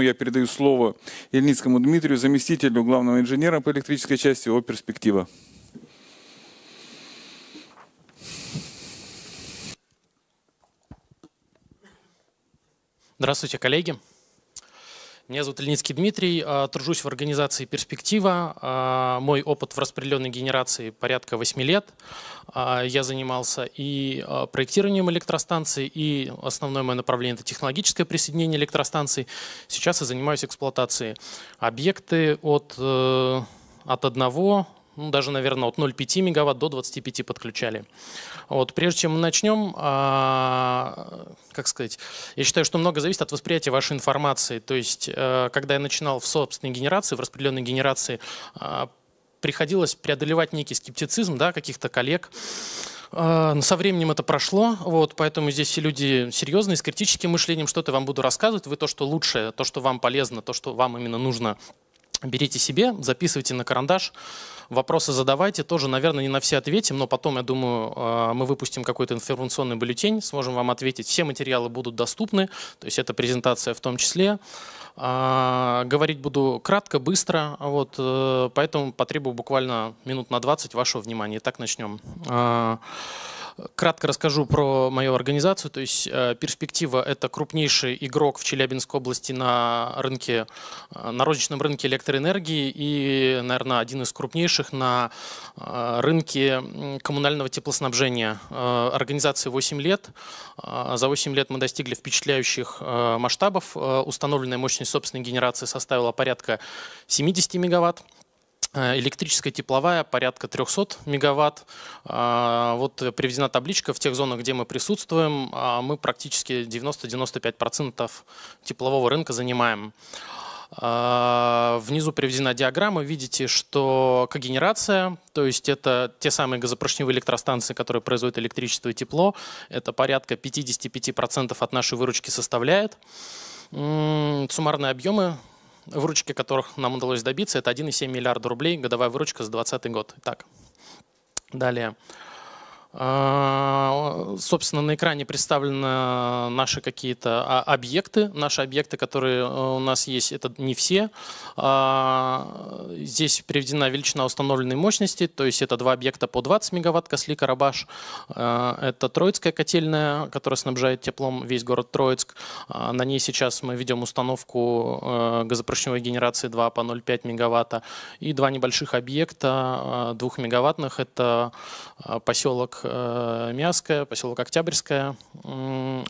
Я передаю слово Ельницкому Дмитрию, заместителю главного инженера по электрической части о перспектива. Здравствуйте, коллеги. Меня зовут Ильницкий Дмитрий, а, тружусь в организации «Перспектива». А, мой опыт в распределенной генерации порядка 8 лет. А, я занимался и проектированием электростанций, и основное мое направление – это технологическое присоединение электростанций. Сейчас я занимаюсь эксплуатацией объекты от, э, от одного ну, даже, наверное, от 0,5 мегаватт до 25 подключали. Вот, прежде чем мы начнем, а, как сказать, я считаю, что много зависит от восприятия вашей информации. То есть, э, когда я начинал в собственной генерации, в распределенной генерации, а, приходилось преодолевать некий скептицизм да, каких-то коллег. А, но со временем это прошло, вот, поэтому здесь все люди серьезные, с критическим мышлением что-то вам буду рассказывать. Вы то, что лучшее, то, что вам полезно, то, что вам именно нужно – берите себе, записывайте на карандаш, вопросы задавайте. Тоже, наверное, не на все ответим, но потом, я думаю, а, мы выпустим какой-то информационный бюллетень, сможем вам ответить. Все материалы будут доступны, то есть это презентация в том числе. А, говорить буду кратко, быстро, вот, э, поэтому потребую буквально минут на 20 вашего внимания. Итак, начнем. А, Кратко расскажу про мою организацию. То есть э, перспектива – это крупнейший игрок в Челябинской области на рынке, э, на розничном рынке электроэнергии и, наверное, один из крупнейших на э, рынке коммунального теплоснабжения. Организации 8 лет. За 8 лет мы достигли впечатляющих масштабов. Установленная мощность собственной генерации составила порядка 70 мегаватт. Э, электрическая тепловая порядка 300 мегаватт. Э, вот приведена табличка в тех зонах, где мы присутствуем. Э, мы практически 90-95% теплового рынка занимаем. Внизу приведена диаграмма. Видите, что когенерация, то есть это те самые газопоршневые электростанции, которые производят электричество и тепло, это порядка 55% от нашей выручки составляет. Суммарные объемы выручки которых нам удалось добиться, это 1,7 миллиарда рублей, годовая выручка за 2020 год. Так, далее. А, собственно, на экране представлены наши какие-то а, объекты, наши объекты, которые э, у нас есть, это не все. А, здесь приведена величина установленной мощности, то есть это два объекта по 20 мегаватт, Косли, Карабаш. Это Троицкая котельная, которая снабжает теплом весь город Троицк. На ней сейчас мы ведем установку э, газопрочневой генерации 2 по 0,5 мегаватта. И два небольших объекта, э, двухмегаваттных, это поселок Э, Мяская, поселок Октябрьская.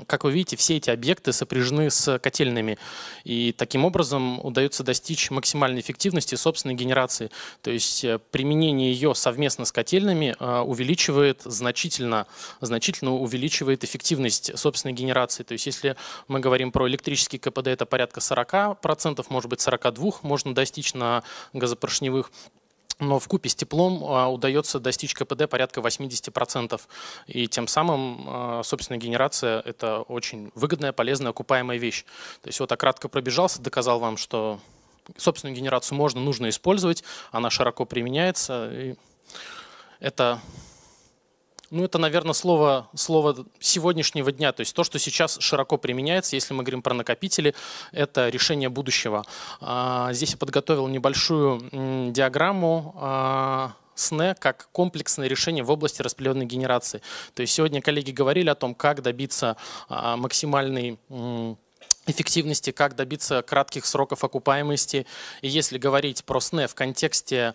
Как вы видите, все эти объекты сопряжены с котельными. И таким образом удается достичь максимальной эффективности собственной генерации. То есть э, применение ее совместно с котельными э, увеличивает значительно, значительно увеличивает эффективность собственной генерации. То есть если мы говорим про электрический КПД, это порядка 40%, может быть 42% можно достичь на газопоршневых но в купе с теплом а, удается достичь КПД порядка 80%. И тем самым а, собственная генерация – это очень выгодная, полезная, окупаемая вещь. То есть вот я а, кратко пробежался, доказал вам, что собственную генерацию можно, нужно использовать, она широко применяется. И это ну, это, наверное, слово, слово сегодняшнего дня. То есть то, что сейчас широко применяется, если мы говорим про накопители, это решение будущего. А, здесь я подготовил небольшую диаграмму а, СНЭ как комплексное решение в области распределенной генерации. То есть сегодня коллеги говорили о том, как добиться а, максимальной эффективности, как добиться кратких сроков окупаемости. И если говорить про СНЭ в контексте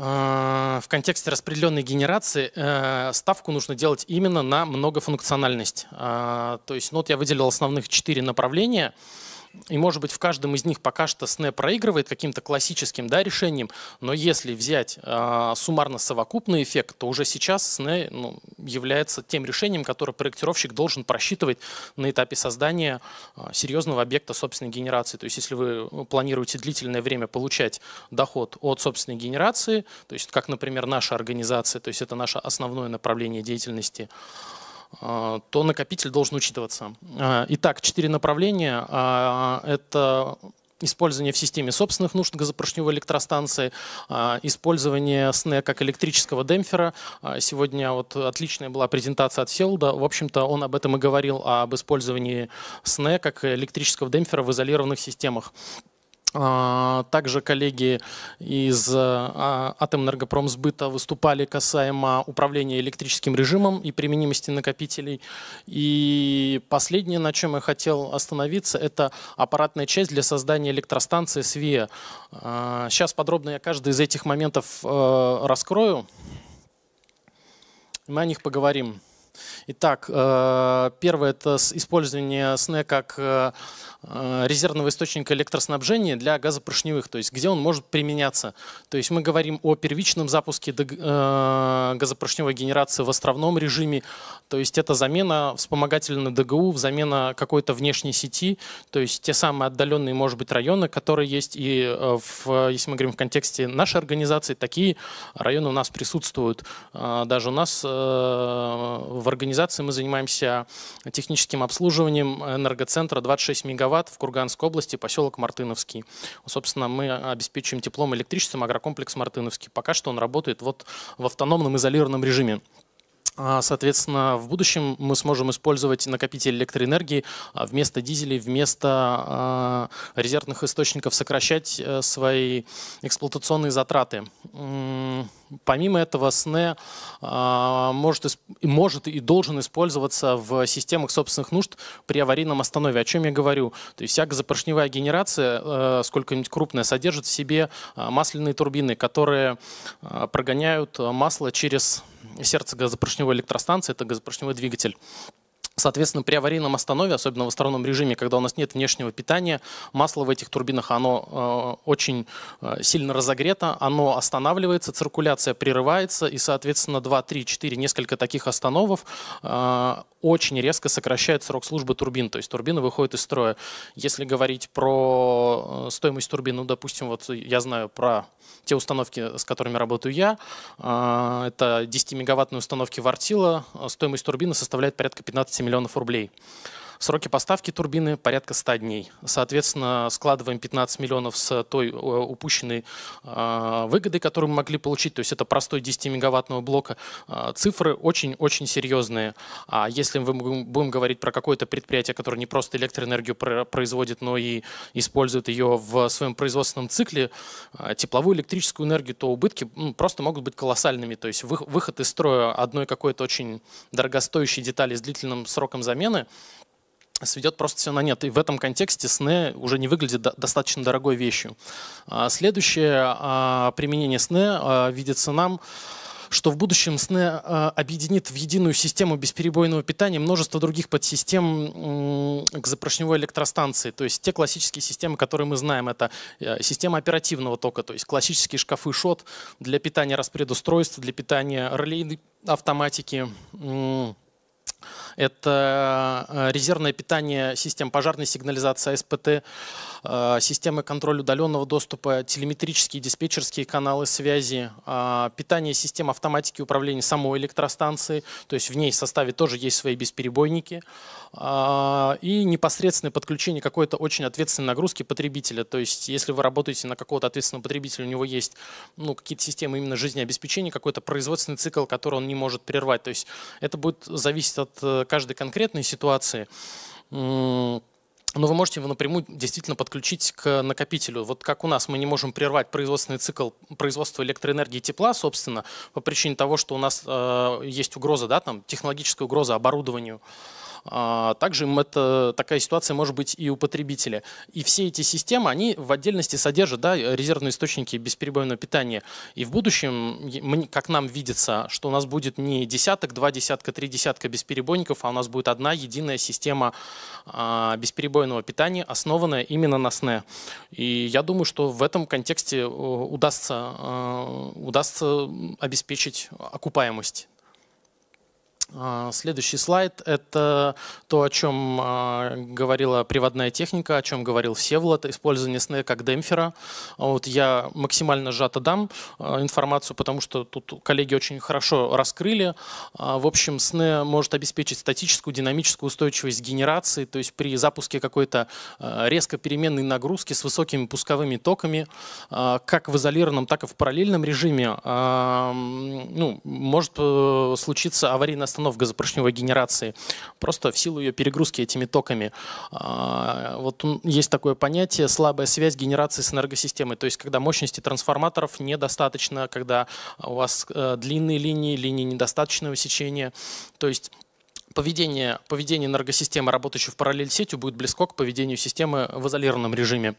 Э, в контексте распределенной генерации э, ставку нужно делать именно на многофункциональность. Э, то есть, ну, вот я выделил основных четыре направления – и, может быть, в каждом из них пока что СНЭ проигрывает каким-то классическим да, решением, но если взять э, суммарно совокупный эффект, то уже сейчас СНЭ ну, является тем решением, которое проектировщик должен просчитывать на этапе создания э, серьезного объекта собственной генерации. То есть если вы планируете длительное время получать доход от собственной генерации, то есть как, например, наша организация, то есть это наше основное направление деятельности, а, то накопитель должен учитываться. А, итак, четыре направления. А, это использование в системе собственных нужд газопоршневой электростанции, использование СНЕ как электрического демпфера. Сегодня вот отличная была презентация от Селда. В общем-то, он об этом и говорил, об использовании СНЕ как электрического демпфера в изолированных системах. А, также коллеги из Атомэнергопромсбыта выступали касаемо управления электрическим режимом и применимости накопителей. И последнее, на чем я хотел остановиться, это аппаратная часть для создания электростанции СВИА. Сейчас а, подробно я каждый из этих моментов э, раскрою. Мы о них поговорим. Итак, э, первое – это использование СНЭ как э, э, резервного источника электроснабжения для газопоршневых, то есть где он может применяться. То есть мы говорим о первичном запуске газопоршневой генерации в островном режиме, то есть это замена вспомогательной ДГУ, замена какой-то внешней сети, то есть те самые отдаленные, может быть, районы, которые есть и, в, если мы говорим в контексте нашей организации, такие районы у нас присутствуют. Даже у нас в в организации мы занимаемся техническим обслуживанием энергоцентра 26 мегаватт в Курганской области, поселок Мартыновский. Собственно, мы обеспечиваем теплом и электричеством агрокомплекс Мартыновский. Пока что он работает вот в автономном изолированном режиме. А, соответственно, в будущем мы сможем использовать накопитель электроэнергии а, вместо дизелей, вместо а, резервных источников сокращать э, свои эксплуатационные затраты. Помимо этого, сне а, может, может и должен использоваться в системах собственных нужд при аварийном останове. О чем я говорю? То есть всякозапоршневая генерация, э, сколько-нибудь крупная, содержит в себе а, масляные турбины, которые а, прогоняют масло через сердце газопоршневой электростанции, это газопоршневой двигатель. Соответственно, при аварийном останове, особенно в основном режиме, когда у нас нет внешнего питания, масло в этих турбинах оно э, очень э, сильно разогрето, оно останавливается, циркуляция прерывается, и, соответственно, 2, 3, 4, несколько таких остановов э, очень резко сокращает срок службы турбин, то есть турбина выходит из строя. Если говорить про э, стоимость турбин, ну, допустим, вот я знаю про те установки, с которыми работаю я, э, это 10-мегаваттные установки Вартила, э, стоимость турбины составляет порядка 15 миллионов рублей. Сроки поставки турбины порядка 100 дней. Соответственно, складываем 15 миллионов с той э, упущенной э, выгодой, которую мы могли получить. То есть это простой 10-мегаваттного блока. Э, цифры очень-очень серьезные. А если мы будем говорить про какое-то предприятие, которое не просто электроэнергию производит, но и использует ее в своем производственном цикле, тепловую электрическую энергию, то убытки просто могут быть колоссальными. То есть выход из строя одной какой-то очень дорогостоящей детали с длительным сроком замены – сведет просто все на нет. И в этом контексте сны уже не выглядит достаточно дорогой вещью. А, следующее а, применение сны а, видится нам что в будущем сны объединит в единую систему бесперебойного питания множество других подсистем к запрошневой электростанции. То есть те классические системы, которые мы знаем, это э, система оперативного тока, то есть классические шкафы шот для питания распредустройств, для питания релейной автоматики, это э, резервное питание систем пожарной сигнализации СПТ, э, системы контроля удаленного доступа, телеметрические диспетчерские каналы связи, э, питание систем автоматики управления самой электростанции, то есть в ней в составе тоже есть свои бесперебойники, и непосредственное подключение какой-то очень ответственной нагрузки потребителя. То есть если вы работаете на какого-то ответственного потребителя, у него есть ну, какие-то системы именно жизнеобеспечения, какой-то производственный цикл, который он не может прервать. То есть это будет зависеть от каждой конкретной ситуации. Но вы можете его напрямую действительно подключить к накопителю. Вот как у нас мы не можем прервать производственный цикл производства электроэнергии и тепла, собственно, по причине того, что у нас э, есть угроза, да, там, технологическая угроза оборудованию. А, также это, такая ситуация может быть и у потребителя. И все эти системы, они в отдельности содержат да, резервные источники бесперебойного питания. И в будущем, как нам видится, что у нас будет не десяток, два десятка, три десятка бесперебойников, а у нас будет одна единая система а, бесперебойного питания, основанная именно на СНЕ. И я думаю, что в этом контексте э, удастся, э, удастся обеспечить окупаемость а, следующий слайд – это то, о чем а, говорила приводная техника, о чем говорил Всеволод, использование сне как демпфера. Вот я максимально сжато дам а, информацию, потому что тут коллеги очень хорошо раскрыли. В общем, сне может обеспечить статическую, динамическую устойчивость генерации, то есть при запуске какой-то резко переменной нагрузки с высокими пусковыми токами, как в изолированном, так и в параллельном режиме, ну, может э, случиться аварийная установок газопоршневой генерации, просто в силу ее перегрузки этими токами. А, вот есть такое понятие «слабая связь генерации с энергосистемой», то есть когда мощности трансформаторов недостаточно, когда у вас э, длинные линии, линии недостаточного сечения, то есть поведение, поведение энергосистемы, работающей в параллель сетью, будет близко к поведению системы в изолированном режиме.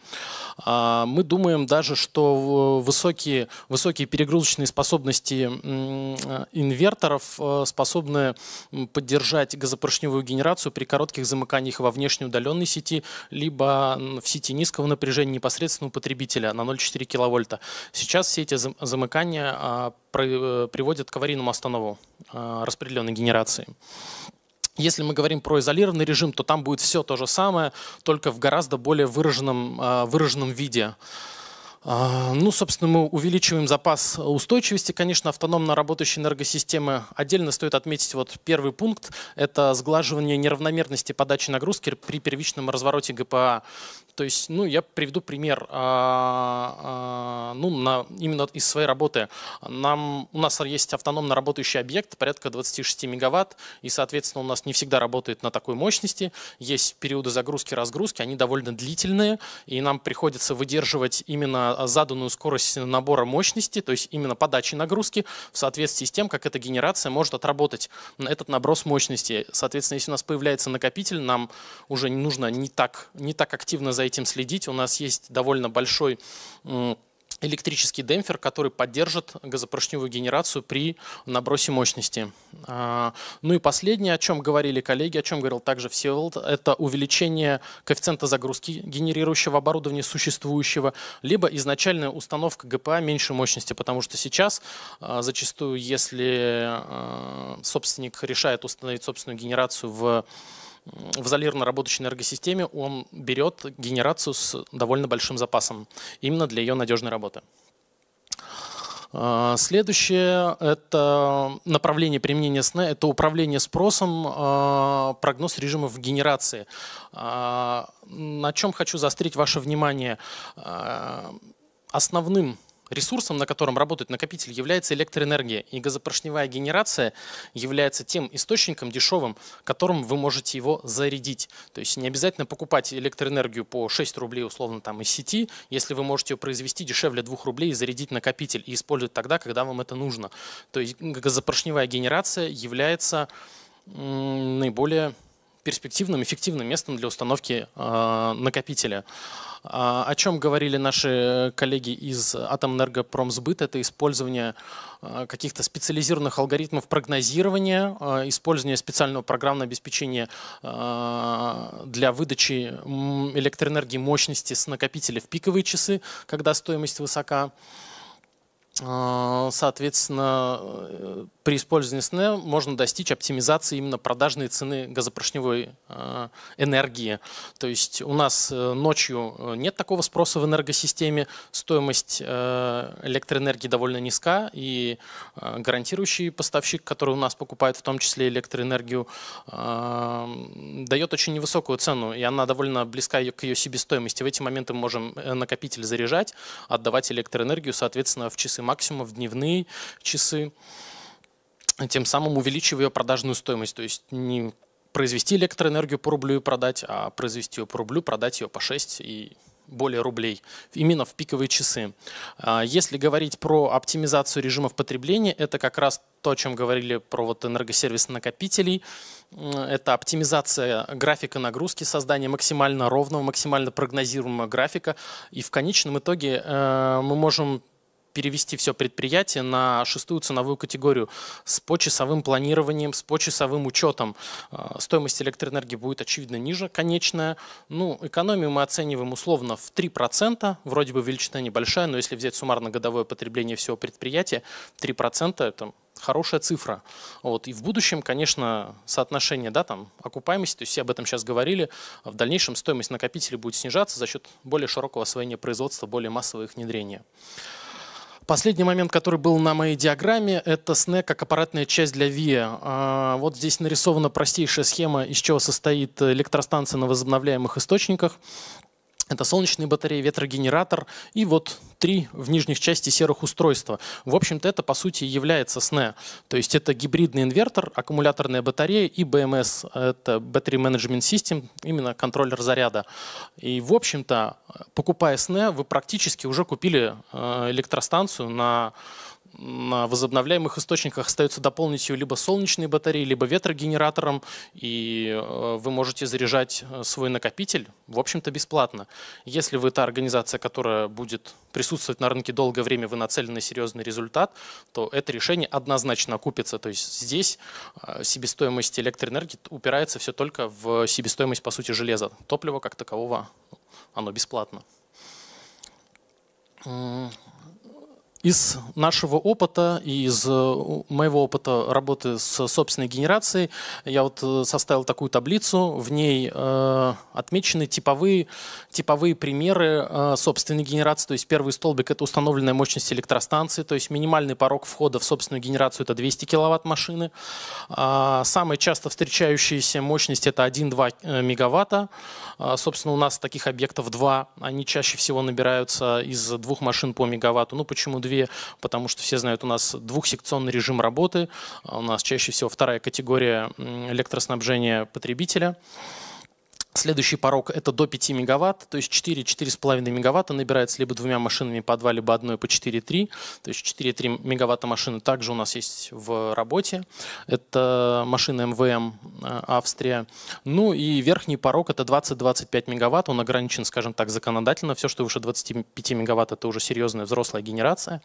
А, мы думаем даже, что высокие, высокие перегрузочные способности э, инверторов э, способны поддержать газопоршневую генерацию при коротких замыканиях во внешней удаленной сети, либо в сети низкого напряжения непосредственно у потребителя на 0,4 киловольта. Сейчас все эти замыкания а, э, приводят к аварийному останову а, распределенной генерации. Если мы говорим про изолированный режим, то там будет все то же самое, только в гораздо более выраженном, а, выраженном виде. А, ну, собственно, мы увеличиваем запас устойчивости, конечно, автономно работающей энергосистемы. Отдельно стоит отметить вот первый пункт – это сглаживание неравномерности подачи нагрузки при первичном развороте ГПА. То есть, ну, я приведу пример, а, а, ну, на, именно из своей работы. Нам, у нас есть автономно работающий объект, порядка 26 мегаватт, и, соответственно, у нас не всегда работает на такой мощности. Есть периоды загрузки, разгрузки, они довольно длительные, и нам приходится выдерживать именно заданную скорость набора мощности, то есть именно подачи нагрузки, в соответствии с тем, как эта генерация может отработать этот наброс мощности. Соответственно, если у нас появляется накопитель, нам уже не нужно не так, не так активно зайти этим следить. У нас есть довольно большой электрический демпфер, который поддержит газопоршневую генерацию при набросе мощности. А, ну и последнее, о чем говорили коллеги, о чем говорил также Всеволод, это увеличение коэффициента загрузки генерирующего оборудования существующего, либо изначальная установка ГПА меньшей мощности, потому что сейчас а, зачастую, если а, собственник решает установить собственную генерацию в в изолированно работающей энергосистеме он берет генерацию с довольно большим запасом именно для ее надежной работы. А, следующее – это направление применения СНЭ, это управление спросом, а, прогноз режимов генерации. А, на чем хочу заострить ваше внимание. Основным Ресурсом, на котором работает накопитель, является электроэнергия, и газопоршневая генерация является тем источником дешевым, которым вы можете его зарядить. То есть не обязательно покупать электроэнергию по 6 рублей условно там из сети, если вы можете ее произвести дешевле 2 рублей и зарядить накопитель и использовать тогда, когда вам это нужно. То есть газопоршневая генерация является наиболее перспективным, эффективным местом для установки э, накопителя. А, о чем говорили наши э, коллеги из Атомэнергопромсбыт, это использование а, каких-то специализированных алгоритмов прогнозирования, а, использование специального программного обеспечения для выдачи электроэнергии мощности с накопителя в пиковые часы, когда стоимость высока. Соответственно, э, при использовании СНЭ можно достичь оптимизации именно продажной цены газопоршневой а, энергии. То есть у нас э, ночью э, нет такого спроса в энергосистеме, стоимость э, электроэнергии довольно низка, и гарантирующий поставщик, который у нас покупает в том числе электроэнергию, а, дает очень невысокую цену, и она довольно близка к ее себестоимости. В эти моменты мы можем накопитель заряжать, отдавать электроэнергию, соответственно, в часы максимума, в дневные часы тем самым увеличивая продажную стоимость. То есть не произвести электроэнергию по рублю и продать, а произвести ее по рублю, продать ее по 6 и более рублей именно в пиковые часы. А, если говорить про оптимизацию режимов потребления, это как раз то, о чем говорили про вот энергосервис накопителей. Это оптимизация графика нагрузки, создание максимально ровного, максимально прогнозируемого графика. И в конечном итоге э, мы можем перевести все предприятие на шестую ценовую категорию с почасовым планированием, с почасовым учетом. Э, стоимость электроэнергии будет, очевидно, ниже конечная. Ну, экономию мы оцениваем условно в 3%. Вроде бы величина небольшая, но если взять суммарно годовое потребление всего предприятия, 3% это хорошая цифра. Вот. И в будущем, конечно, соотношение да, там, окупаемости, то есть все об этом сейчас говорили, в дальнейшем стоимость накопителей будет снижаться за счет более широкого освоения производства, более массового их внедрения. Последний момент, который был на моей диаграмме, это снэк как аппаратная часть для ВИА. Вот здесь нарисована простейшая схема, из чего состоит э, электростанция на возобновляемых источниках. Это солнечные батареи, ветрогенератор и вот три в нижних части серых устройства. В общем-то, это, по сути, является СНЭ, То есть это гибридный инвертор, аккумуляторная батарея и БМС. Это Battery Management System, именно контроллер заряда. И, в общем-то, покупая СНЭ, вы практически уже купили э, электростанцию на на возобновляемых источниках остается дополнить ее либо солнечной батареей, либо ветрогенератором, и э, вы можете заряжать э, свой накопитель, в общем-то, бесплатно. Если вы та организация, которая будет присутствовать на рынке долгое время, вы нацелены на серьезный результат, то это решение однозначно окупится. То есть здесь э, себестоимость электроэнергии упирается все только в себестоимость, по сути, железа. Топливо как такового, ну, оно бесплатно. Из нашего опыта и из э, моего опыта работы с собственной генерацией я вот э, составил такую таблицу, в ней э, отмечены типовые, типовые примеры э, собственной генерации. То есть первый столбик – это установленная мощность электростанции, то есть минимальный порог входа в собственную генерацию – это 200 киловатт машины. Э, а, самые часто встречающиеся мощности – это 1-2 э, мегаватта. Э, собственно, у нас таких объектов два, они чаще всего набираются из двух машин по мегаватту. Ну почему 2? две, потому что все знают, у нас двухсекционный режим работы, а у нас чаще всего вторая категория электроснабжения потребителя. Следующий порог – это до 5 мегаватт, то есть 4-4,5 мегаватта набирается либо двумя машинами по 2, либо одной по 4,3. То есть 4,3 мегаватта машины также у нас есть в работе. Это машина МВМ э, Австрия. Ну и верхний порог – это 20-25 мегаватт. Он ограничен, скажем так, законодательно. Все, что выше 25 мегаватт – это уже серьезная взрослая генерация.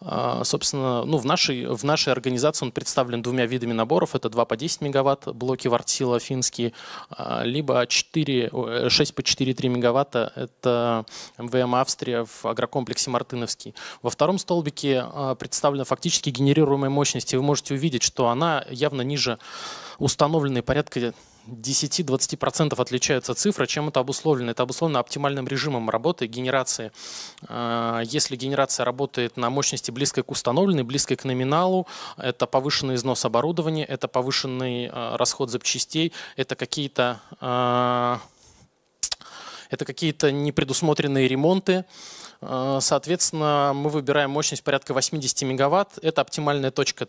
Э, собственно, ну, в, нашей, в нашей организации он представлен двумя видами наборов. Это 2 по 10 мегаватт блоки Вартсила финские, э, либо 4, 6 э, по 4,3 мегаватта – это МВМ Австрия в агрокомплексе Мартыновский. Во втором столбике а, представлена фактически генерируемая мощность, и вы можете увидеть, что она явно ниже установленной порядка 10-20% отличается цифра. Чем это обусловлено? Это обусловлено оптимальным режимом работы генерации. А, если генерация работает на мощности близкой к установленной, близкой к номиналу, это повышенный износ оборудования, это повышенный а, расход запчастей, это какие-то а, это какие-то непредусмотренные ремонты. Соответственно, мы выбираем мощность порядка 80 мегаватт. Это оптимальная точка,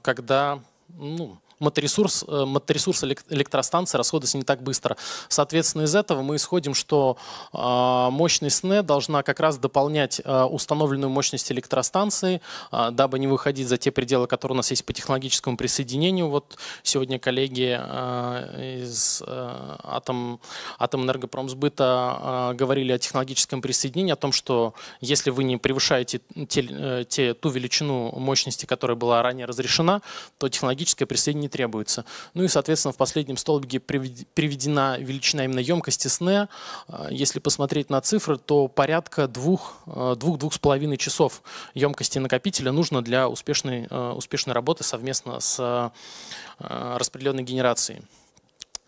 когда ну, матресурс, э, матресурс электростанции расходуется не так быстро. Соответственно, из этого мы исходим, что а, мощность СНЭ должна как раз дополнять э, установленную мощность электростанции, а, дабы не выходить за те пределы, которые у нас есть по технологическому присоединению. Вот сегодня коллеги э, из атом, Атомэнергопромсбыта говорили о технологическом присоединении, о том, что если вы не превышаете те, те, ту величину мощности, которая была ранее разрешена, то технологическое присоединение не требуется. Ну и, соответственно, в последнем столбике приведена величина именно емкости сне. А, если посмотреть на цифры, то порядка 2-2,5 э, часов емкости накопителя нужно для успешной, э, успешной работы совместно с э, распределенной генерацией.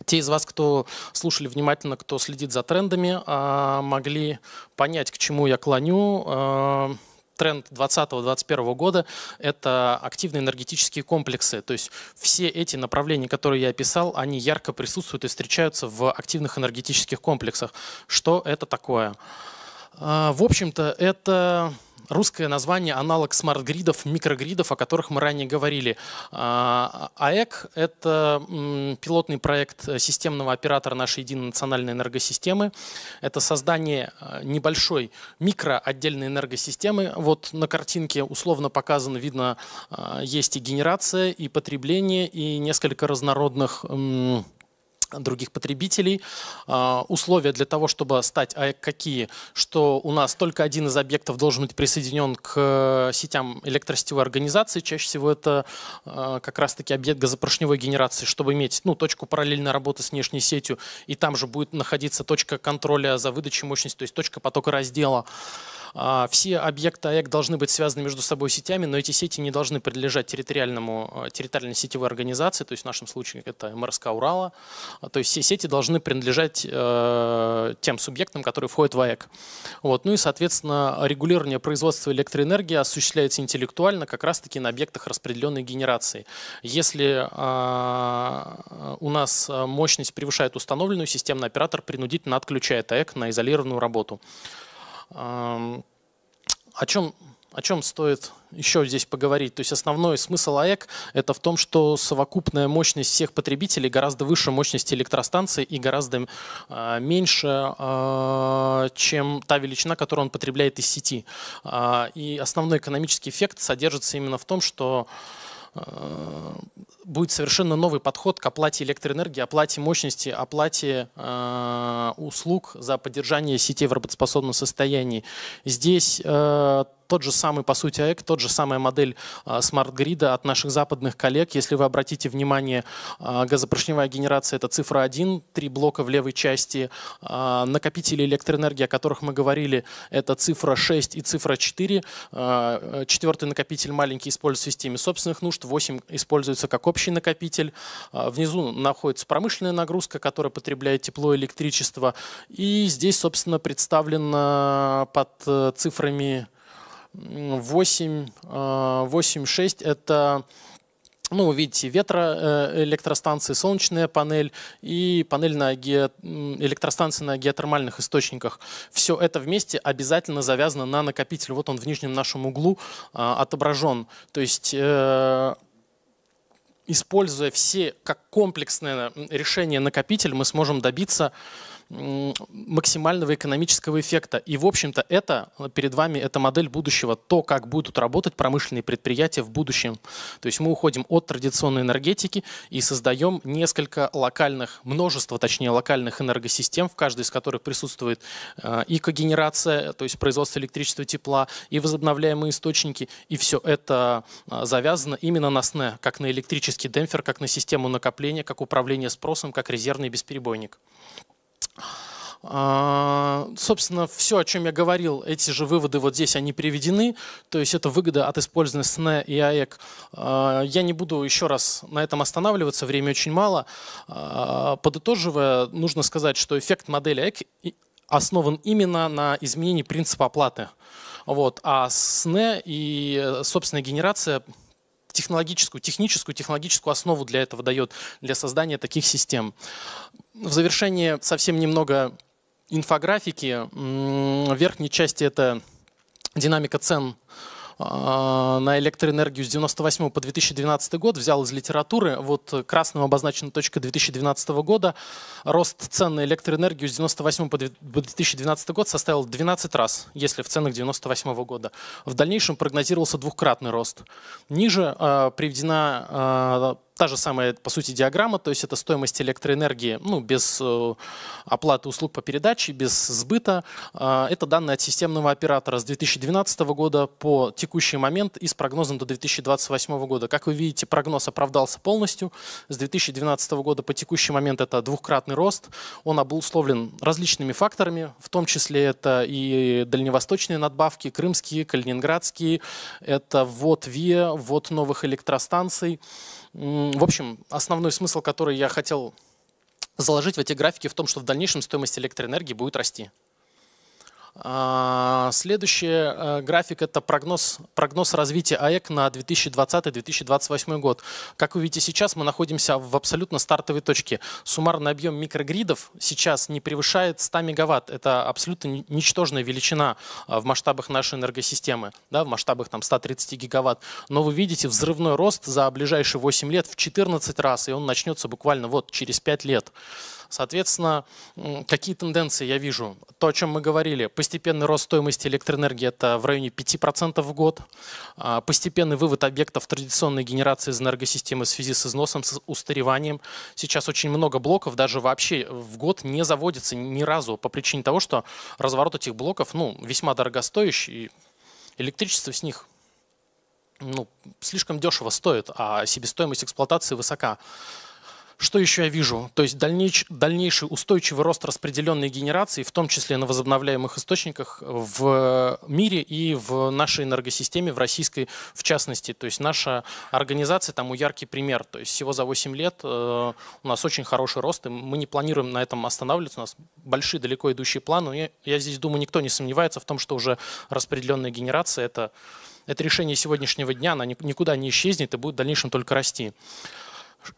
Те из вас, кто слушали внимательно, кто следит за трендами, а, могли понять, к чему я клоню тренд 2020-2021 года – это активные энергетические комплексы. То есть все эти направления, которые я описал, они ярко присутствуют и встречаются в активных энергетических комплексах. Что это такое? А, в общем-то, это Русское название – аналог смарт-гридов, микрогридов, о которых мы ранее говорили. А, АЭК – это пилотный проект системного оператора нашей единой национальной энергосистемы. Это создание э, небольшой микроотдельной энергосистемы. Вот на картинке условно показано, видно, э, есть и генерация, и потребление, и несколько разнородных других потребителей. А, условия для того, чтобы стать АЭК какие? Что у нас только один из объектов должен быть присоединен к э, сетям электросетевой организации. Чаще всего это а, как раз-таки объект газопоршневой генерации, чтобы иметь ну, точку параллельной работы с внешней сетью. И там же будет находиться точка контроля за выдачей мощности, то есть точка потока раздела. А, все объекты АЭК должны быть связаны между собой сетями, но эти сети не должны принадлежать территориальному, э, территориальной сетевой организации, то есть в нашем случае это МРСК Урала. А, то есть все сети должны принадлежать э, тем субъектам, которые входят в АЭК. Вот. Ну и, соответственно, регулирование производства электроэнергии осуществляется интеллектуально как раз-таки на объектах распределенной генерации. Если э, у нас мощность превышает установленную, системный оператор принудительно отключает АЭК на изолированную работу. О чем о чем стоит еще здесь поговорить? То есть основной смысл АЭК – это в том, что совокупная мощность всех потребителей гораздо выше мощности электростанции и гораздо а, меньше, а, чем та величина, которую он потребляет из сети. А, и основной экономический эффект содержится именно в том, что Э, будет совершенно новый подход к оплате электроэнергии, оплате мощности, оплате э, услуг за поддержание сетей в работоспособном состоянии. Здесь э, тот же самый, по сути, АЭК, тот же самая модель а, смарт-грида от наших западных коллег. Если вы обратите внимание, а, газопоршневая генерация – это цифра 1, три блока в левой части. А, накопители электроэнергии, о которых мы говорили, это цифра 6 и цифра 4. Э, четвертый накопитель маленький используется в системе собственных нужд, 8 используется как общий накопитель. Внизу находится промышленная нагрузка, которая потребляет тепло и электричество. И здесь, собственно, представлено под э, цифрами 8.6 а, это ну, видите, ветроэлектростанции, э, солнечная панель и панель на ге... электростанции на геотермальных источниках. Все это вместе обязательно завязано на накопитель. Вот он в нижнем нашем углу а, отображен. То есть э, используя все как комплексное решение накопитель, мы сможем добиться максимального экономического эффекта. И, в общем-то, это перед вами, эта модель будущего, то, как будут работать промышленные предприятия в будущем. То есть мы уходим от традиционной энергетики и создаем несколько локальных, множество, точнее, локальных энергосистем, в каждой из которых присутствует э, и когенерация, то есть производство электричества и тепла, и возобновляемые источники, и все это э, завязано именно на СНЕ, как на электрический демпфер, как на систему накопления, как управление спросом, как резервный бесперебойник. А, собственно, все, о чем я говорил, эти же выводы вот здесь, они приведены. То есть это выгода от использования СНЕ и АЭК. А, я не буду еще раз на этом останавливаться, Времени очень мало. А, подытоживая, нужно сказать, что эффект модели АЭК основан именно на изменении принципа оплаты. Вот. А СНЕ и собственная генерация – технологическую, техническую, технологическую основу для этого дает, для создания таких систем. В завершение совсем немного инфографики. В верхней части это динамика цен а, на электроэнергию с 98 по 2012 год, взял из литературы, вот красным обозначена точка 2012 года, рост цен на электроэнергию с 98 по 2012 год составил 12 раз, если в ценах 98 года. В дальнейшем прогнозировался двухкратный рост. Ниже а, приведена а, та же самая, по сути, диаграмма, то есть это стоимость электроэнергии ну, без э, оплаты услуг по передаче, без сбыта. А, это данные от системного оператора с 2012 года по текущий момент и с прогнозом до 2028 года. Как вы видите, прогноз оправдался полностью. С 2012 года по текущий момент это двухкратный рост. Он обусловлен различными факторами, в том числе это и дальневосточные надбавки, крымские, калининградские, это ввод ВИА, ввод новых электростанций. В общем, основной смысл, который я хотел заложить в эти графики, в том, что в дальнейшем стоимость электроэнергии будет расти. А, Следующий а, график – это прогноз, прогноз развития АЭК на 2020-2028 год. Как вы видите сейчас, мы находимся в абсолютно стартовой точке. Суммарный объем микрогридов сейчас не превышает 100 мегаватт. Это абсолютно ничтожная величина а, в масштабах нашей энергосистемы, да, в масштабах там, 130 гигаватт. Но вы видите взрывной рост за ближайшие 8 лет в 14 раз, и он начнется буквально вот через 5 лет. Соответственно, какие тенденции я вижу? То, о чем мы говорили, постепенный рост стоимости электроэнергии – это в районе 5% в год, а, постепенный вывод объектов традиционной генерации из энергосистемы в связи с износом, с устареванием. Сейчас очень много блоков даже вообще в год не заводится ни разу по причине того, что разворот этих блоков ну, весьма дорогостоящий, и электричество с них ну, слишком дешево стоит, а себестоимость эксплуатации высока. Что еще я вижу? То есть дальнейш, дальнейший устойчивый рост распределенной генерации, в том числе на возобновляемых источниках в мире и в нашей энергосистеме, в российской в частности. То есть наша организация тому яркий пример. То есть всего за 8 лет э, у нас очень хороший рост, и мы не планируем на этом останавливаться. У нас большие далеко идущие планы. Я, я здесь думаю, никто не сомневается в том, что уже распределенная генерация – это это решение сегодняшнего дня, она никуда не исчезнет и будет в дальнейшем только расти.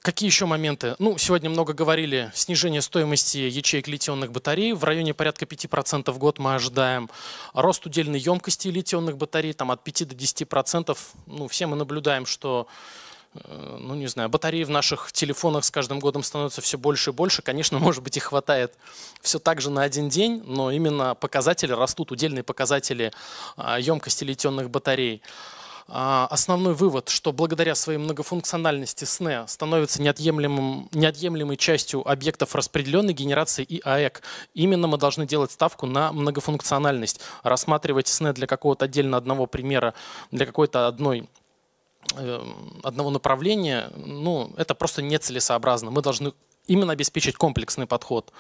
Какие еще моменты? Ну, сегодня много говорили, снижение стоимости ячеек литионных батарей, в районе порядка 5% в год мы ожидаем. Рост удельной емкости литионных батарей, там от 5 до 10%. Ну, все мы наблюдаем, что э, ну, не знаю, батареи в наших телефонах с каждым годом становятся все больше и больше. Конечно, может быть, их хватает все так же на один день, но именно показатели растут, удельные показатели а, емкости литионных батарей. А, основной вывод, что благодаря своей многофункциональности СНЕ становится неотъемлемым, неотъемлемой частью объектов распределенной генерации и АЭК. Именно мы должны делать ставку на многофункциональность, рассматривать СНЕ для какого-то отдельно одного примера, для какой-то одной эм, одного направления, ну, это просто нецелесообразно. Мы должны именно обеспечить комплексный подход.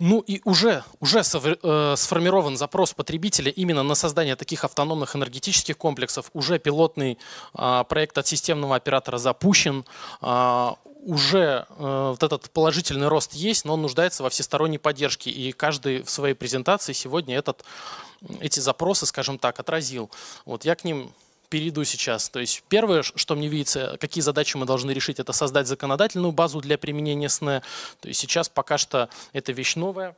Ну и уже, уже э, сформирован запрос потребителя именно на создание таких автономных энергетических комплексов. Уже пилотный а, проект от системного оператора запущен а, уже э, вот этот положительный рост есть, но он нуждается во всесторонней поддержке. И каждый в своей презентации сегодня этот, эти запросы, скажем так, отразил. Вот я к ним перейду сейчас. То есть первое, что мне видится, какие задачи мы должны решить, это создать законодательную базу для применения СНЭ. То есть сейчас пока что это вещь новая,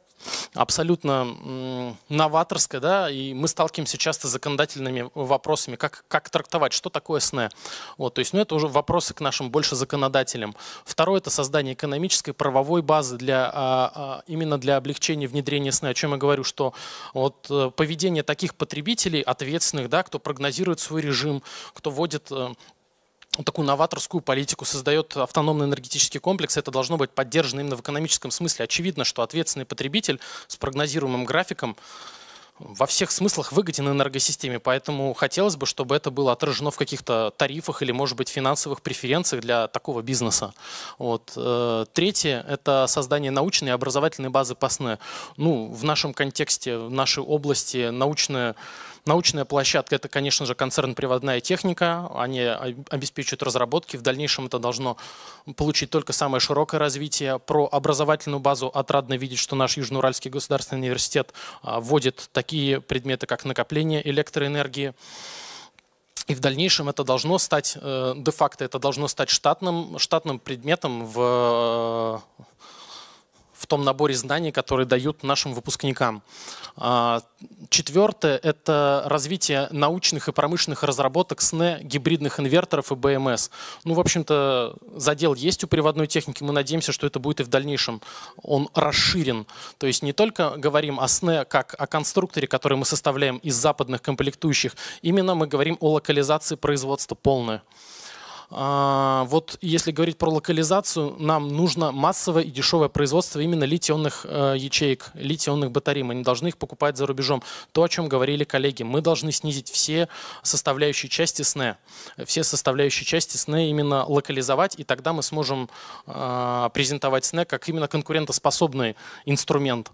абсолютно новаторская, да, и мы сталкиваемся часто с законодательными вопросами, как, как трактовать, что такое СНЭ. Вот, то есть, ну, это уже вопросы к нашим больше законодателям. Второе – это создание экономической правовой базы для, а, а, именно для облегчения внедрения СНЭ, о чем я говорю, что вот э, поведение таких потребителей, ответственных, да, кто прогнозирует свой режим, кто вводит э, такую новаторскую политику, создает автономный энергетический комплекс, это должно быть поддержано именно в экономическом смысле. Очевидно, что ответственный потребитель с прогнозируемым графиком во всех смыслах выгоден энергосистеме, поэтому хотелось бы, чтобы это было отражено в каких-то тарифах или, может быть, финансовых преференциях для такого бизнеса. Вот. Э, третье – это создание научной и образовательной базы ПАСНЭ. Ну, в нашем контексте, в нашей области научная Научная площадка – это, конечно же, концерн «Приводная техника». Они обеспечивают разработки. В дальнейшем это должно получить только самое широкое развитие. Про образовательную базу отрадно видеть, что наш Южноуральский государственный университет а, вводит такие предметы, как накопление электроэнергии. И в дальнейшем это должно стать, э, де-факто это должно стать штатным, штатным предметом в э, в том наборе знаний, которые дают нашим выпускникам. А, четвертое – это развитие научных и промышленных разработок СНЕ, гибридных инверторов и БМС. Ну, в общем-то, задел есть у приводной техники, мы надеемся, что это будет и в дальнейшем. Он расширен. То есть не только говорим о СНЕ как о конструкторе, который мы составляем из западных комплектующих, именно мы говорим о локализации производства полное. А, вот если говорить про локализацию, нам нужно массовое и дешевое производство именно литионных э, ячеек, литионных батарей. Мы не должны их покупать за рубежом. То, о чем говорили коллеги, мы должны снизить все составляющие части сна, все составляющие части сна именно локализовать, и тогда мы сможем э, презентовать сна как именно конкурентоспособный инструмент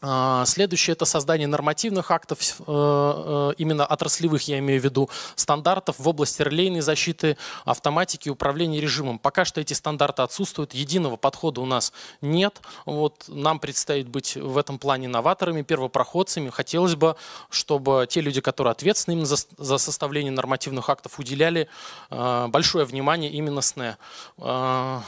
а, следующее – это создание нормативных актов, э, э, именно отраслевых, я имею в виду, стандартов в области релейной защиты, автоматики, управления режимом. Пока что эти стандарты отсутствуют, единого подхода у нас нет. Вот нам предстоит быть в этом плане новаторами, первопроходцами. Хотелось бы, чтобы те люди, которые ответственны именно за, составление нормативных актов, уделяли э, большое внимание именно СНЕ. А,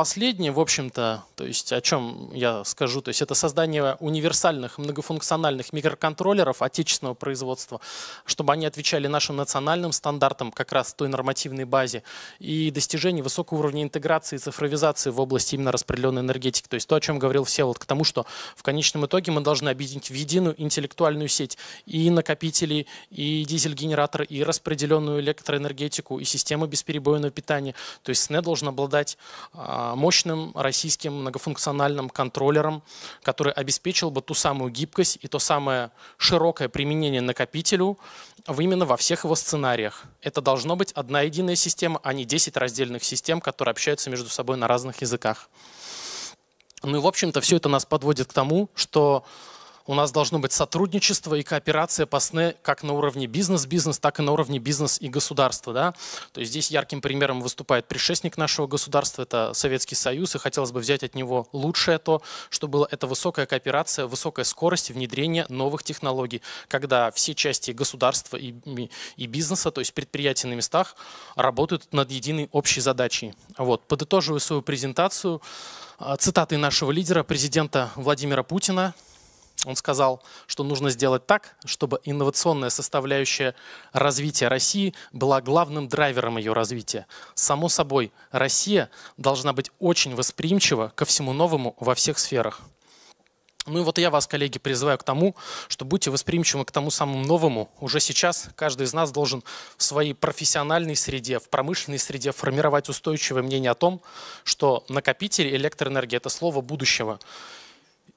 Последнее, в общем-то, то есть о чем я скажу, то есть это создание универсальных многофункциональных микроконтроллеров отечественного производства, чтобы они отвечали нашим национальным стандартам, как раз той нормативной базе, и достижение высокого уровня интеграции и цифровизации в области именно распределенной энергетики. То есть то, о чем говорил Всеволод, к тому, что в конечном итоге мы должны объединить в единую интеллектуальную сеть и накопители, и дизель-генераторы, и распределенную электроэнергетику, и систему бесперебойного питания. То есть СНЕ должен обладать а, а, мощным российским многофункциональным контроллером, который обеспечил бы ту самую гибкость и то самое широкое применение накопителю именно во всех его сценариях. Это должно быть одна единая система, а не 10 раздельных систем, которые общаются между собой на разных языках. Ну и, в общем-то, все это нас подводит к тому, что у нас должно быть сотрудничество и кооперация по СНЕ как на уровне бизнес-бизнес, так и на уровне бизнес и государства. Да? То есть здесь ярким примером выступает предшественник нашего государства, это Советский Союз, и хотелось бы взять от него лучшее то, что было это высокая кооперация, высокая скорость внедрения новых технологий, когда все части государства и, и бизнеса, то есть предприятия на местах, работают над единой общей задачей. Вот. Подытоживаю свою презентацию а, цитатой нашего лидера, президента Владимира Путина – он сказал, что нужно сделать так, чтобы инновационная составляющая развития России была главным драйвером ее развития. Само собой, Россия должна быть очень восприимчива ко всему новому во всех сферах. Ну и вот я вас, коллеги, призываю к тому, что будьте восприимчивы к тому самому новому. Уже сейчас каждый из нас должен в своей профессиональной среде, в промышленной среде формировать устойчивое мнение о том, что накопители электроэнергии – это слово будущего.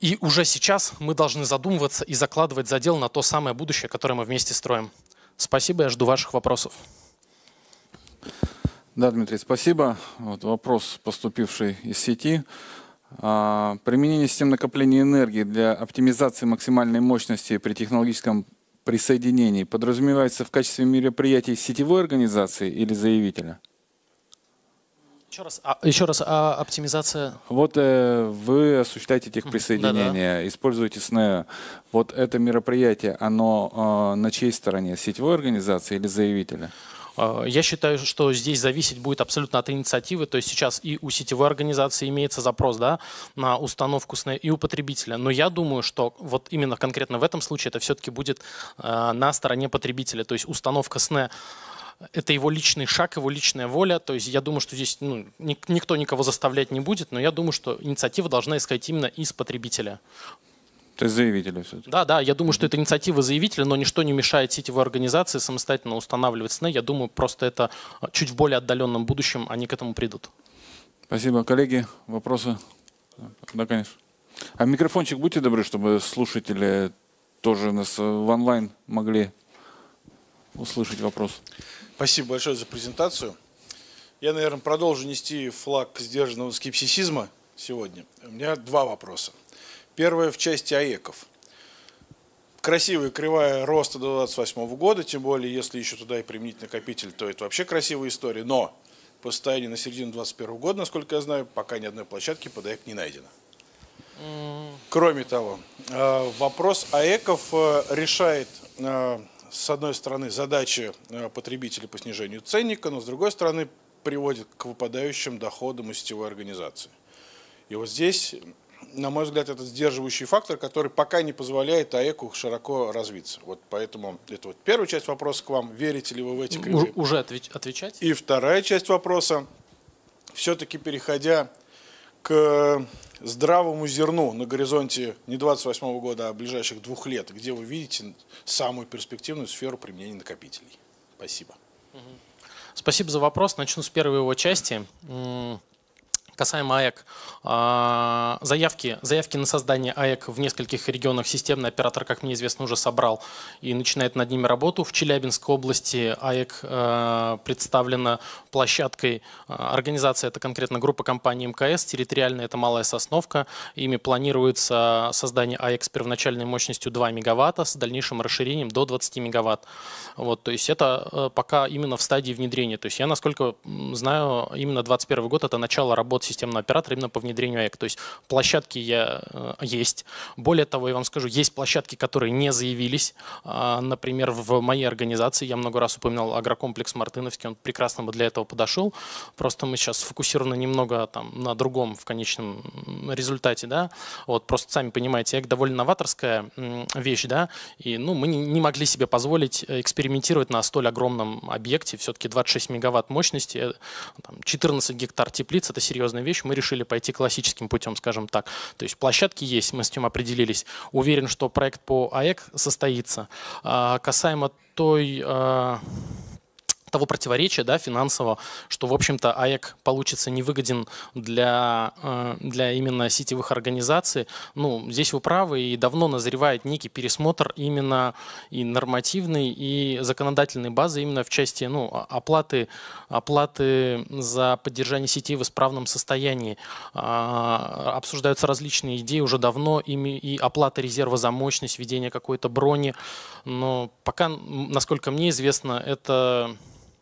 И уже сейчас мы должны задумываться и закладывать задел на то самое будущее, которое мы вместе строим. Спасибо, я жду ваших вопросов. Да, Дмитрий, спасибо. Вот вопрос, поступивший из сети. А, применение систем накопления энергии для оптимизации максимальной мощности при технологическом присоединении подразумевается в качестве мероприятий сетевой организации или заявителя? Еще раз, а, еще раз а оптимизация? Вот э, вы осуществляете техприсоединение, да -да. используете СНЭ. Вот это мероприятие, оно э, на чьей стороне? Сетевой организации или заявителя? А, я считаю, что здесь зависеть будет абсолютно от инициативы. То есть сейчас и у сетевой организации имеется запрос да, на установку СНЭ, и у потребителя. Но я думаю, что вот именно конкретно в этом случае это все-таки будет э, на стороне потребителя. То есть установка СНЭ это его личный шаг, его личная воля. То есть я думаю, что здесь ну, никто никого заставлять не будет, но я думаю, что инициатива должна искать именно из потребителя. То есть заявителя все-таки? Да, да, я думаю, что это инициатива заявителя, но ничто не мешает сетевой организации самостоятельно устанавливать цены. Я думаю, просто это а, чуть в более отдаленном будущем они к этому придут. Спасибо, коллеги. Вопросы? Да, конечно. А микрофончик будьте добры, чтобы слушатели тоже нас э, в онлайн могли услышать вопрос. Спасибо большое за презентацию. Я, наверное, продолжу нести флаг сдержанного скепсисизма сегодня. У меня два вопроса. Первое в части АЭКов. Красивая кривая роста до 28 года, тем более, если еще туда и применить накопитель, то это вообще красивая история. Но по состоянию на середину 2021 года, насколько я знаю, пока ни одной площадки под АЭК не найдено. Кроме того, э, вопрос АЭКов э, решает э, с одной стороны, задача э, потребителей по снижению ценника, но с другой стороны, приводит к выпадающим доходам у сетевой организации. И вот здесь, на мой взгляд, это сдерживающий фактор, который пока не позволяет АЭКу широко развиться. Вот поэтому это вот первая часть вопроса к вам. Верите ли вы в эти кривые? Уже отвечать? И вторая часть вопроса. Все-таки переходя к здравому зерну на горизонте не 28 года, а ближайших двух лет, где вы видите самую перспективную сферу применения накопителей? Спасибо. Спасибо за вопрос. Начну с первой его части. Касаемо АЭК, а, заявки, заявки на создание АЭК в нескольких регионах системный оператор, как мне известно, уже собрал и начинает над ними работу. В Челябинской области АЭК э, представлена площадкой а, организации, это конкретно группа компаний МКС, территориально это Малая Сосновка. Ими планируется создание АЭК с первоначальной мощностью 2 мегаватта с дальнейшим расширением до 20 мегаватт. Вот, то есть это э, пока именно в стадии внедрения. То есть я, насколько знаю, именно 2021 год это начало работы под системного оператора именно по внедрению ЭК. То есть площадки я, э, есть. Более того, я вам скажу, есть площадки, которые не заявились. Э, например, в моей организации, я много раз упоминал агрокомплекс Мартыновский, он прекрасно бы для этого подошел. Просто мы сейчас сфокусированы немного там, на другом в конечном результате. Да? Вот, просто сами понимаете, ЭК довольно новаторская вещь, да, и ну, мы не могли себе позволить э, экспериментировать на столь огромном объекте. Все-таки 26 мегаватт мощности, 14 гектар теплиц – это серьезно серьезная вещь. Мы решили пойти классическим путем, скажем так. То есть площадки есть, мы с этим определились. Уверен, что проект по АЭК состоится. А, касаемо той а, того противоречия да, финансового, что, в общем-то, АЭК получится невыгоден для, э, для именно сетевых организаций. Ну, здесь вы правы, и давно назревает некий пересмотр именно и нормативной, и законодательной базы именно в части ну, оплаты, оплаты за поддержание сети в исправном состоянии. А, обсуждаются различные идеи уже давно, и оплата резерва за мощность, введение какой-то брони. Но пока, насколько мне известно, это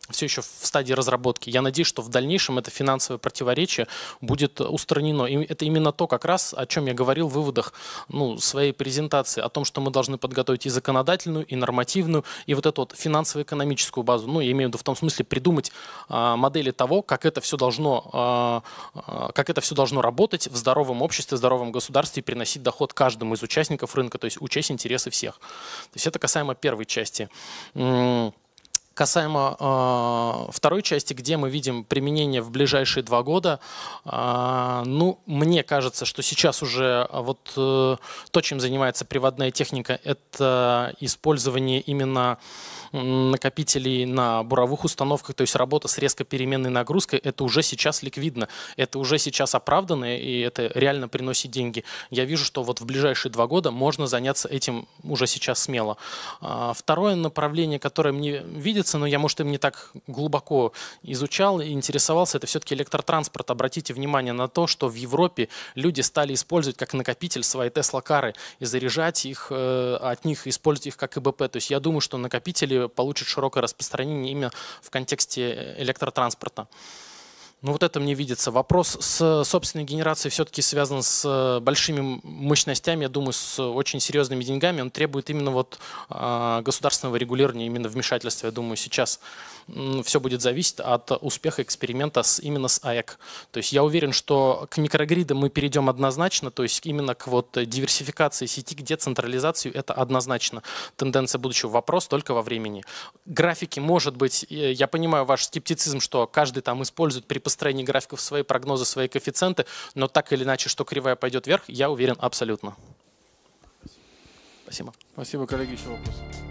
все еще в стадии разработки. Я надеюсь, что в дальнейшем это финансовое противоречие будет устранено. И это именно то, как раз, о чем я говорил в выводах ну, своей презентации, о том, что мы должны подготовить и законодательную, и нормативную, и вот эту вот финансово-экономическую базу. Ну, я имею в виду в том смысле придумать а, модели того, как это все должно, а, а, как это все должно работать в здоровом обществе, в здоровом государстве и приносить доход каждому из участников рынка, то есть учесть интересы всех. То есть это касаемо первой части. Касаемо э, второй части, где мы видим применение в ближайшие два года, э, ну, мне кажется, что сейчас уже а, вот э, то, чем занимается приводная техника, это использование именно э, накопителей на буровых установках, то есть работа с резко переменной нагрузкой, это уже сейчас ликвидно, это уже сейчас оправданно, и это реально приносит деньги. Я вижу, что вот в ближайшие два года можно заняться этим уже сейчас смело. А, второе направление, которое мне видится, но я, может, им не так глубоко изучал и интересовался, это все-таки электротранспорт. Обратите внимание на то, что в Европе люди стали использовать как накопитель свои Тесла-кары и заряжать их, э, от них использовать их как ИБП. То есть я думаю, что накопители получит широкое распространение именно в контексте э, электротранспорта. Ну вот это мне видится. Вопрос с э, собственной генерацией все-таки связан с э, большими мощностями, я думаю, с очень серьезными деньгами. Он требует именно вот а, государственного регулирования, именно вмешательства. Я думаю, сейчас все будет зависеть от успеха эксперимента с, именно с АЭК. То есть я уверен, что к микрогридам мы перейдем однозначно, то есть именно к вот диверсификации сети, к децентрализации, это однозначно тенденция будущего. Вопрос только во времени. Графики, может быть, э, я понимаю ваш скептицизм, что каждый там использует при построение графиков, свои прогнозы, свои коэффициенты, но так или иначе, что кривая пойдет вверх, я уверен абсолютно. Спасибо. Спасибо, коллеги, еще вопросы.